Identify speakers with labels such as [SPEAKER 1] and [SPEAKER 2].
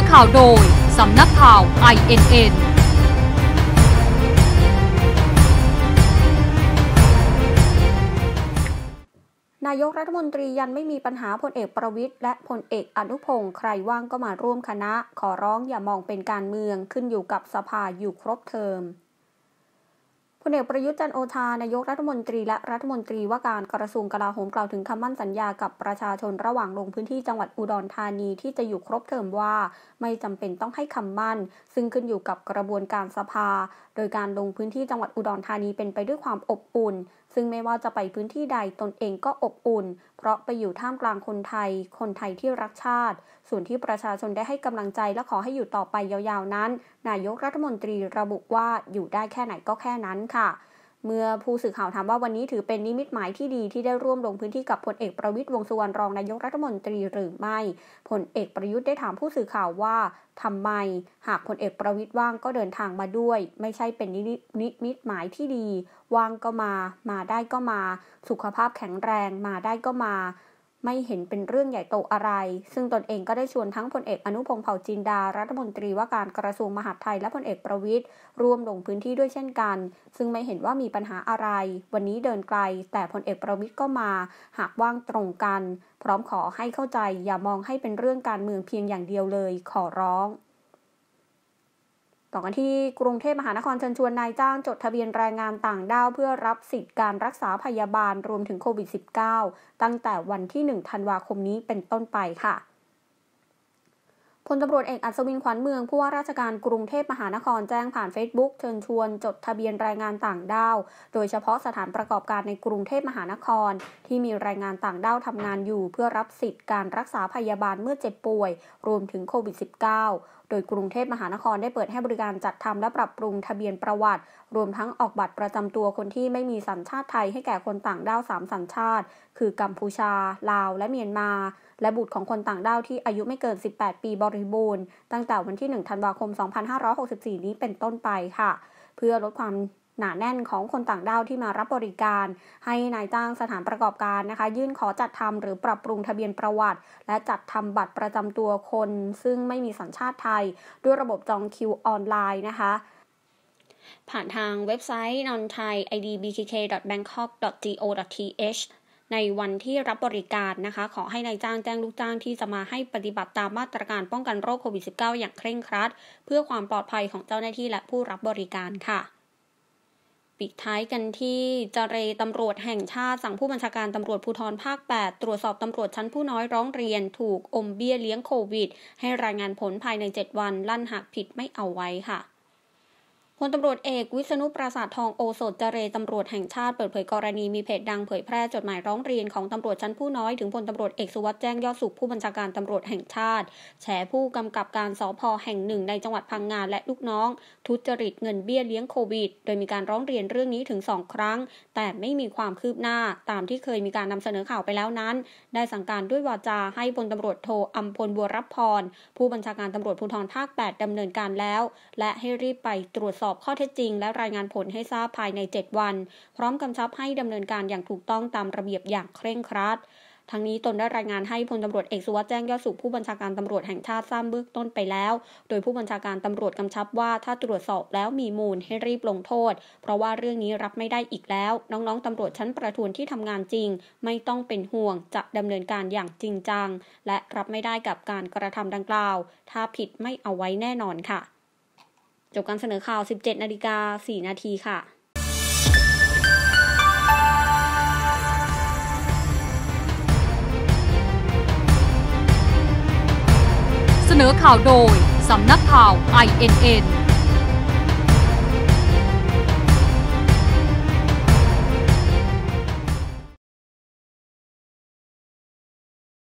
[SPEAKER 1] อข่าวโดย สำนักข่าว INN นายกรัฐมนตรียันไม่มีปัญหาพลเอกประวิทย์และพลเอกอนุพงศ์ใครว่างก็มาร่วมคณะ ขอร้องอย่ามองเป็นการเมืองขึ้นอยู่กับสภาอยู่ครบเทอมพลเอกประยุทธ์จันโอชา นายกรัฐมนตรีและรัฐมนตรีว่าการกระทรวงกลาโหมกล่าวถึงคำมั่นสัญญากับประชาชนระหว่างลงพื้นที่จังหวัดอุดรธานีที่จะอยู่ครบเทอมว่า ไม่จำเป็นต้องให้คำมั่น ซึ่งขึ้นอยู่กับกระบวนการสภา โดยการลงพื้นที่จังหวัดอุดรธานีเป็นไปด้วยความอบอุ่น ซึ่งไม่ว่าจะไปพื้นที่ใดตนเองก็อบอุ่น เพราะไปอยู่ท่ามกลางคนไทย คนไทยที่รักชาติ ส่วนที่ประชาชนได้ให้กำลังใจและขอให้อยู่ต่อไปยาวๆนั้น นายกรัฐมนตรีระบุว่าอยู่ได้แค่ไหนก็แค่นั้นค่ะเมื่อผู้สื่อข่าวถามว่าวันนี้ถือเป็นนิมิตหมายที่ดี ที่ได้ร่วมลงพื้นที่กับพลเอกประวิตยวงสุวรรณรองนายกรัฐมนตรีหรือไม่ พลเอกประยุทธ์ได้ถามผู้สื่อข่าวว่า ทำไม หากพลเอกประวิตยว่างก็เดินทางมาด้วย ไม่ใช่เป็นนิมิตหมายที่ดีว่างก็มา มาได้ก็มา สุขภาพแข็งแรงมาได้ก็มาไม่เห็นเป็นเรื่องใหญ่โตอะไร ซึ่งตนเองก็ได้ชวนทั้งพลเอกอนุพงศ์เผ่าจินดารัฐมนตรีว่าการกระทรวงมหาดไทยและพลเอกประวิตรร่วมลงพื้นที่ด้วยเช่นกัน ซึ่งไม่เห็นว่ามีปัญหาอะไร วันนี้เดินไกล แต่พลเอกประวิตรก็มา หากว่างตรงกัน พร้อมขอให้เข้าใจ อย่ามองให้เป็นเรื่องการเมืองเพียงอย่างเดียวเลย ขอร้องต่อกันที่กรุงเทพมหานครเชิญชวนนายจ้างจดทะเบียนแรงงานต่างด้าว เพื่อรับสิทธิการรักษาพยาบาลรวมถึงโควิด -19 ตั้งแต่วันที่1ธันวาคมนี้เป็นต้นไปค่ะพลตำรวจเอกอัศวิน ขวัญเมืองผู้ว่าราชการกรุงเทพมหานครแจ้งผ่าน Facebook เชิญชวนจดทะเบียนแรงงานต่างด้าวโดยเฉพาะสถานประกอบการในกรุงเทพมหานคร ที่มีแรงงานต่างด้าวทำงานอยู่ เพื่อรับสิทธิ์การรักษาพยาบาลเมื่อเจ็บป่วย รวมถึงโควิด -19 โดยกรุงเทพมหานครได้เปิดให้บริการจัดทำและปรับปรุงทะเบียนประวัติ รวมทั้งออกบัตรประจำตัวคนที่ไม่มีสัญชาติไทยให้แก่คนต่างด้าวสามสัญชาติ คือกัมพูชา ลาว และเมียนมา และบุตรของคนต่างด้าวที่อายุไม่เกิน 18 ปีบริบูรณ์ ตั้งแต่วันที่1ธันวาคม 2564 นี้เป็นต้นไปค่ะ เพื่อลดความหนาแน่นของคนต่างด้าวที่มารับบริการ ให้นายจ้างสถานประกอบการนะคะ ยื่นขอจัดทำหรือปรับปรุงทะเบียนประวัติ และจัดทำบัตรประจำตัวคน ซึ่งไม่มีสัญชาติไทย ด้วยระบบจองคิวออนไลน์นะคะ ผ่านทางเว็บไซต์ nonthai.idbkk.bangkok.go.th ในวันที่รับบริการนะคะ ขอให้นายจ้างแจ้งลูกจ้างที่จะมาให้ปฏิบัติตามมาตรการป้องกันโรคโควิด -19 อย่างเคร่งครัดเพื่อความปลอดภัยของเจ้าหน้าที่และผู้รับบริการค่ะปิดท้ายกันที่จเรตำรวจแห่งชาติสั่งผู้บัญชาการตำรวจภูธรภาค 8 ตรวจสอบตำรวจชั้นผู้น้อยร้องเรียนถูกอมเบี้ยเลี้ยงโควิด ให้รายงานผลภายใน 7 วัน ลั่นหักผิดไม่เอาไว้ค่ะพลตำรวจเอก วิษณุปราสาททองโอสถเจเรตำรวจแห่งชาติเปิดเผยกรณีมีเพจดังเผยแพร่จดหมายร้องเรียนของตำรวจชั้นผู้น้อยถึงพลตำรวจเอกสุวัสด์แจ้งยอดสุขผู้บัญชาการตำรวจแห่งชาติแฉผู้กำกับการสอพอแห่งหนึ่งในจังหวัดพังงาและลูกน้อง ทุจริตเงินเบี้ยเลี้ยงโควิด โดยมีการร้องเรียนเรื่องนี้ถึงสองครั้ง แต่ไม่มีความคืบหน้าตามที่เคยมีการนำเสนอข่าวไปแล้วนั้นได้สั่งการด้วยวาจาให้พลตำรวจโทอัมพลบัวรับพร ผู้บัญชาการตำรวจภูธรภาค 8ดำเนินการแล้ว และให้รีบไปตรวจสอบอบข้อเท็จจริงและรายงานผลให้ทราบภายใน 7 วัน พร้อมกำชับให้ดำเนินการอย่างถูกต้องตามระเบียบอย่างเคร่งครัดทั้งนี้ตนได้รายงานให้พลตำรวจเอกสุวัสด์แจ้งยอดสุขผู้บัญชาการตำรวจแห่งชาติทราบเบื้องต้นไปแล้ว โดยผู้บัญชาการตำรวจกำชับว่าถ้าตรวจสอบแล้วมีมูลให้รีบลงโทษ เพราะว่าเรื่องนี้รับไม่ได้อีกแล้ว น้องๆตำรวจชั้นประทวนที่ทำงานจริง ไม่ต้องเป็นห่วงจะดำเนินการอย่างจริงจัง และรับไม่ได้กับการกระทำดังกล่าว ถ้าผิดไม่เอาไว้แน่นอนค่ะจบการเสนอข่าว 17 นาฬิกา 4 นาทีค่ะ เสนอข่าวโดย สำนักข่าว INN